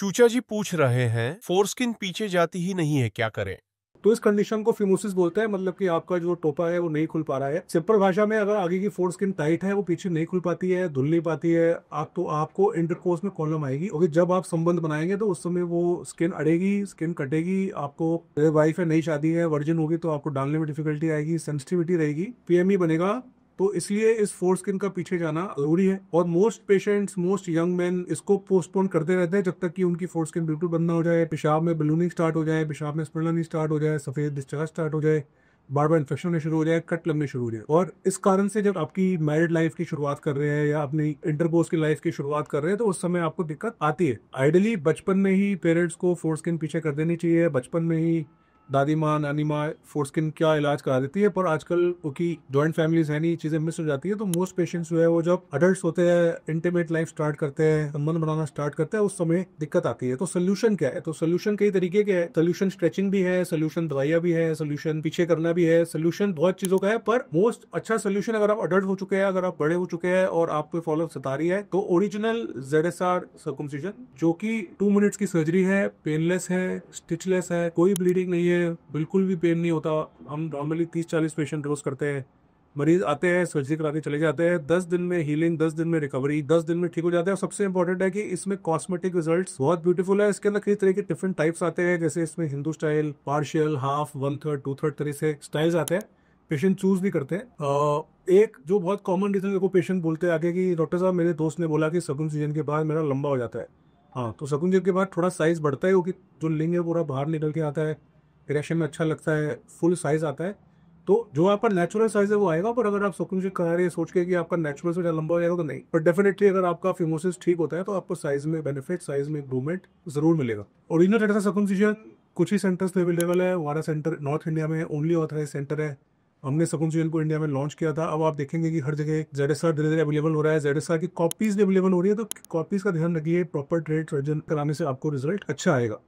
चूचा जी पूछ रहे हैं फोर स्किन पीछे जाती ही नहीं है क्या करें तो इस कंडीशन को फिमोसिस बोलते हैं मतलब कि आपका जो टोपा है वो नहीं खुल पा रहा है सिंपल भाषा में अगर आगे की फोर स्किन टाइट है वो पीछे नहीं खुल पाती है धुल नहीं पाती है आप तो आपको इंटरकोर्स में प्रॉब्लम आएगी और जब आप संबंध बनाएंगे तो उस समय वो स्किन अड़ेगी स्किन कटेगी आपको वाइफ है नई शादी है वर्जिन होगी तो आपको डालने में डिफिकल्टी आएगी सेंसिटिविटी रहेगी पीएमई e बनेगा तो इसलिए इस फोर स्किन का पीछे जाना जरूरी है और most patients most young man इसको पोस्टपोन करते रहते हैं जब तक कि उनकी फोर स्किन बिल्कुल बंद ना हो जाए पेशाब में बलूनिंग स्टार्ट हो जाए पेशाब में स्पंडलिंग स्टार्ट हो जाए सफ़ेद डिस्चार्ज स्टार्ट हो जाए बार बार इन्फेक्शन होने शुरू हो जाए कट लगने शुरू हो जाए और इस कारण से जब आपकी मैरिड लाइफ की शुरुआत कर रहे हैं या अपनी इंटरकोर्स की लाइफ की शुरुआत कर रहे हैं तो उस समय आपको दिक्कत आती है आइडियली बचपन में ही पेरेंट्स को फोर स्किन पीछे कर देनी चाहिए बचपन में ही दादी माँ नानी माँ फोरस्किन क्या इलाज करा देती है पर आजकल क्योंकि जॉइंट फैमिलीज है नहीं चीज़ें मिस हो जाती है तो मोस्ट पेशेंट्स जो है वो जब अडल्ट होते हैं इंटीमेट लाइफ स्टार्ट करते हैं संबंध बनाना स्टार्ट करते हैं उस समय दिक्कत आती है तो सोल्यूशन क्या है तो सोल्यूशन कई तरीके के है सोल्यूशन स्ट्रेचिंग भी है सोल्यूशन दवाइया भी है सोल्यूशन पीछे करना भी है सोल्यूशन बहुत चीज़ों का है पर मोस्ट अच्छा सोल्यूशन अगर आप अडल्ट हो चुके हैं अगर आप बड़े हो चुके हैं और आपको फॉलोअप सता रही तो है तो original Z S R circumcision जो की टू मिनट्स की सर्जरी है पेनलेस है स्टिचलेस है कोई ब्लीडिंग नहीं है बिल्कुल भी पेन नहीं होता हम नॉर्मली तीस चालीस पेशेंट रोज करते हैं मरीज आते हैं सर्जरी कराने चले जाते हैं दस दिन में हीलिंग दस दिन में रिकवरी दस दिन में ठीक हो जाता है और सबसे इंपॉर्टेंट है कि इसमें कॉस्मेटिक रिजल्ट्स बहुत ब्यूटीफुल है इसके अंदर कई तरह के डिफरेंट टाइप्स आते हैं जैसे इसमें Hindu style partial half one third two third तरह से स्टाइल्स आते हैं पेशेंट चूज भी करते हैं एक जो बहुत कॉमन रीजन देखो पेशेंट बोलते हैं आगे कि डॉक्टर साहब मेरे दोस्त ने बोला कि सगुन सीजन के बाद मेरा लंबा हो जाता है हाँ तो सगुन सीजन के बाद थोड़ा साइज बढ़ता है क्योंकि जो लिंग है पूरा बाहर निकल के आता है इरेक्शन में अच्छा लगता है फुल साइज आता है तो जो आपका नेचुरल साइज है वो आएगा पर अगर आप सोकनशिक करा रहे हैं सोच के कि आपका नेचुरल से लंबा हो जाएगा तो नहीं पर डेफिनेटली अगर आपका फिमोसिस ठीक होता है तो आपको साइज में बेनिफिट साइज में इंप्रूवमेंट जरूर मिलेगा ओरिजिनल डेटा सकुमशिजन कुछ ही सेंटर्स पे अवेलेबल है हमारा सेंटर नॉर्थ इंडिया में ओनली ऑथराइज सेंटर है हमने सकुमशिजन को इंडिया में लॉन्च किया था अब आप देखेंगे कि हर जगह जेड एस आर धीरे धीरे अवेलेबल हो रहा है जेड एस आर की कॉपीज भी अवेलेबल हो रही है तो कॉपीज का ध्यान रखिए प्रॉपर ट्रेड सर्जन कराने से आपको रिजल्ट अच्छा आएगा